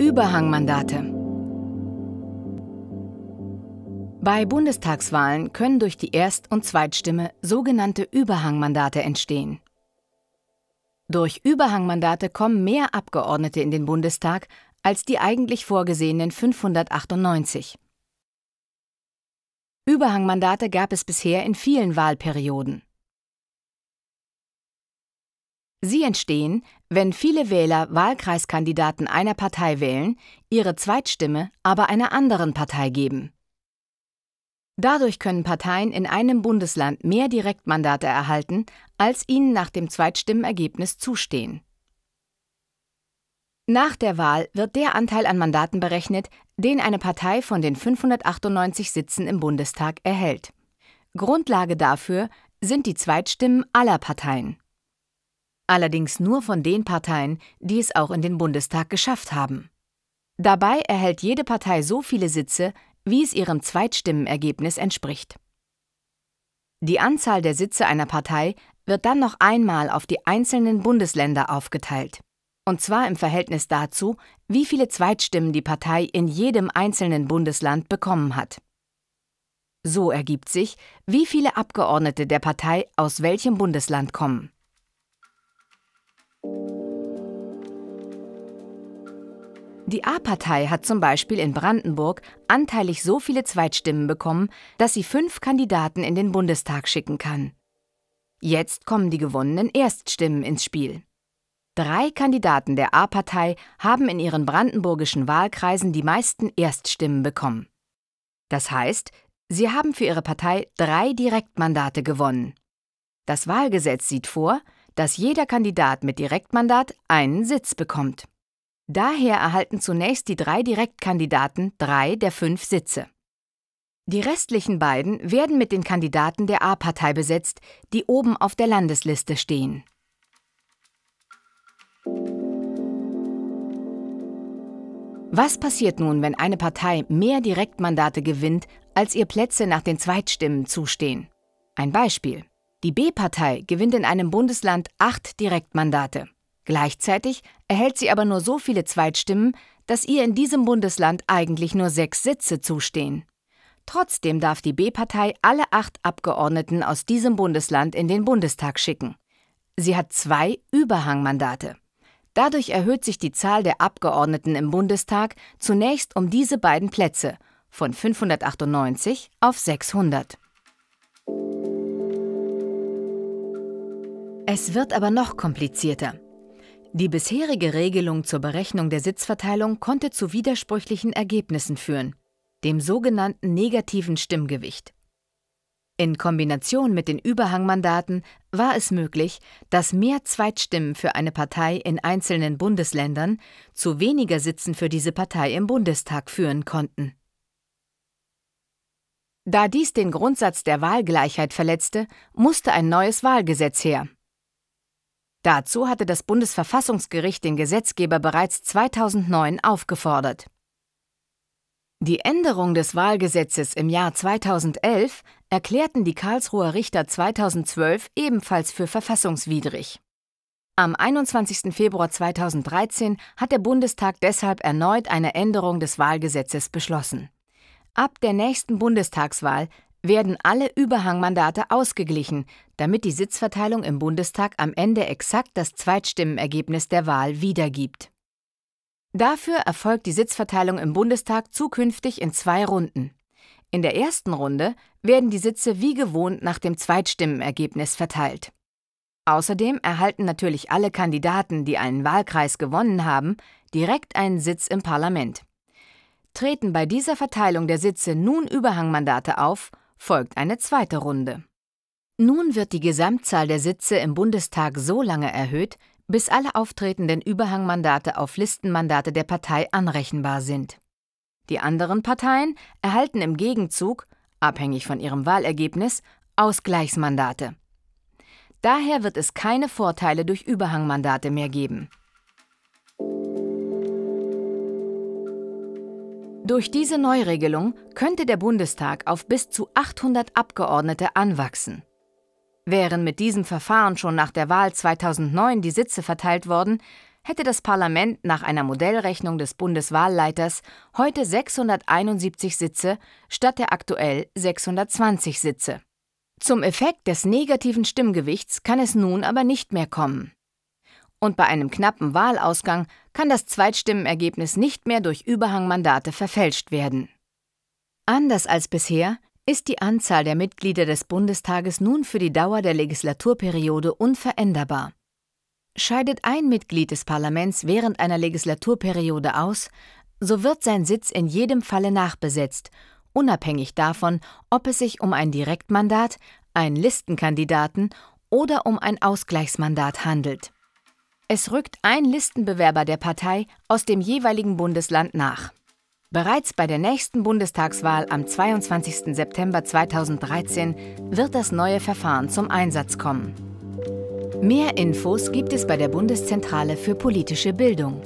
Überhangmandate. Bei Bundestagswahlen können durch die Erst- und Zweitstimme sogenannte Überhangmandate entstehen. Durch Überhangmandate kommen mehr Abgeordnete in den Bundestag als die eigentlich vorgesehenen 598. Überhangmandate gab es bisher in vielen Wahlperioden. Sie entstehen, wenn viele Wähler Wahlkreiskandidaten einer Partei wählen, ihre Zweitstimme aber einer anderen Partei geben. Dadurch können Parteien in einem Bundesland mehr Direktmandate erhalten, als ihnen nach dem Zweitstimmenergebnis zustehen. Nach der Wahl wird der Anteil an Mandaten berechnet, den eine Partei von den 598 Sitzen im Bundestag erhält. Grundlage dafür sind die Zweitstimmen aller Parteien allerdings nur von den Parteien, die es auch in den Bundestag geschafft haben. Dabei erhält jede Partei so viele Sitze, wie es ihrem Zweitstimmenergebnis entspricht. Die Anzahl der Sitze einer Partei wird dann noch einmal auf die einzelnen Bundesländer aufgeteilt, und zwar im Verhältnis dazu, wie viele Zweitstimmen die Partei in jedem einzelnen Bundesland bekommen hat. So ergibt sich, wie viele Abgeordnete der Partei aus welchem Bundesland kommen. Die A-Partei hat zum Beispiel in Brandenburg anteilig so viele Zweitstimmen bekommen, dass sie fünf Kandidaten in den Bundestag schicken kann. Jetzt kommen die gewonnenen Erststimmen ins Spiel. Drei Kandidaten der A-Partei haben in ihren brandenburgischen Wahlkreisen die meisten Erststimmen bekommen. Das heißt, sie haben für ihre Partei drei Direktmandate gewonnen. Das Wahlgesetz sieht vor, dass jeder Kandidat mit Direktmandat einen Sitz bekommt. Daher erhalten zunächst die drei Direktkandidaten drei der fünf Sitze. Die restlichen beiden werden mit den Kandidaten der A-Partei besetzt, die oben auf der Landesliste stehen. Was passiert nun, wenn eine Partei mehr Direktmandate gewinnt, als ihr Plätze nach den Zweitstimmen zustehen? Ein Beispiel. Die B-Partei gewinnt in einem Bundesland acht Direktmandate. Gleichzeitig erhält sie aber nur so viele Zweitstimmen, dass ihr in diesem Bundesland eigentlich nur sechs Sitze zustehen. Trotzdem darf die B-Partei alle acht Abgeordneten aus diesem Bundesland in den Bundestag schicken. Sie hat zwei Überhangmandate. Dadurch erhöht sich die Zahl der Abgeordneten im Bundestag zunächst um diese beiden Plätze von 598 auf 600. Es wird aber noch komplizierter. Die bisherige Regelung zur Berechnung der Sitzverteilung konnte zu widersprüchlichen Ergebnissen führen, dem sogenannten negativen Stimmgewicht. In Kombination mit den Überhangmandaten war es möglich, dass mehr Zweitstimmen für eine Partei in einzelnen Bundesländern zu weniger Sitzen für diese Partei im Bundestag führen konnten. Da dies den Grundsatz der Wahlgleichheit verletzte, musste ein neues Wahlgesetz her, Dazu hatte das Bundesverfassungsgericht den Gesetzgeber bereits 2009 aufgefordert. Die Änderung des Wahlgesetzes im Jahr 2011 erklärten die Karlsruher Richter 2012 ebenfalls für verfassungswidrig. Am 21. Februar 2013 hat der Bundestag deshalb erneut eine Änderung des Wahlgesetzes beschlossen. Ab der nächsten Bundestagswahl werden alle Überhangmandate ausgeglichen, damit die Sitzverteilung im Bundestag am Ende exakt das Zweitstimmenergebnis der Wahl wiedergibt. Dafür erfolgt die Sitzverteilung im Bundestag zukünftig in zwei Runden. In der ersten Runde werden die Sitze wie gewohnt nach dem Zweitstimmenergebnis verteilt. Außerdem erhalten natürlich alle Kandidaten, die einen Wahlkreis gewonnen haben, direkt einen Sitz im Parlament. Treten bei dieser Verteilung der Sitze nun Überhangmandate auf, folgt eine zweite Runde. Nun wird die Gesamtzahl der Sitze im Bundestag so lange erhöht, bis alle auftretenden Überhangmandate auf Listenmandate der Partei anrechenbar sind. Die anderen Parteien erhalten im Gegenzug, abhängig von ihrem Wahlergebnis, Ausgleichsmandate. Daher wird es keine Vorteile durch Überhangmandate mehr geben. Durch diese Neuregelung könnte der Bundestag auf bis zu 800 Abgeordnete anwachsen. Wären mit diesem Verfahren schon nach der Wahl 2009 die Sitze verteilt worden, hätte das Parlament nach einer Modellrechnung des Bundeswahlleiters heute 671 Sitze statt der aktuell 620 Sitze. Zum Effekt des negativen Stimmgewichts kann es nun aber nicht mehr kommen. Und bei einem knappen Wahlausgang kann das Zweitstimmenergebnis nicht mehr durch Überhangmandate verfälscht werden. Anders als bisher ist die Anzahl der Mitglieder des Bundestages nun für die Dauer der Legislaturperiode unveränderbar. Scheidet ein Mitglied des Parlaments während einer Legislaturperiode aus, so wird sein Sitz in jedem Falle nachbesetzt, unabhängig davon, ob es sich um ein Direktmandat, einen Listenkandidaten oder um ein Ausgleichsmandat handelt. Es rückt ein Listenbewerber der Partei aus dem jeweiligen Bundesland nach. Bereits bei der nächsten Bundestagswahl am 22. September 2013 wird das neue Verfahren zum Einsatz kommen. Mehr Infos gibt es bei der Bundeszentrale für politische Bildung.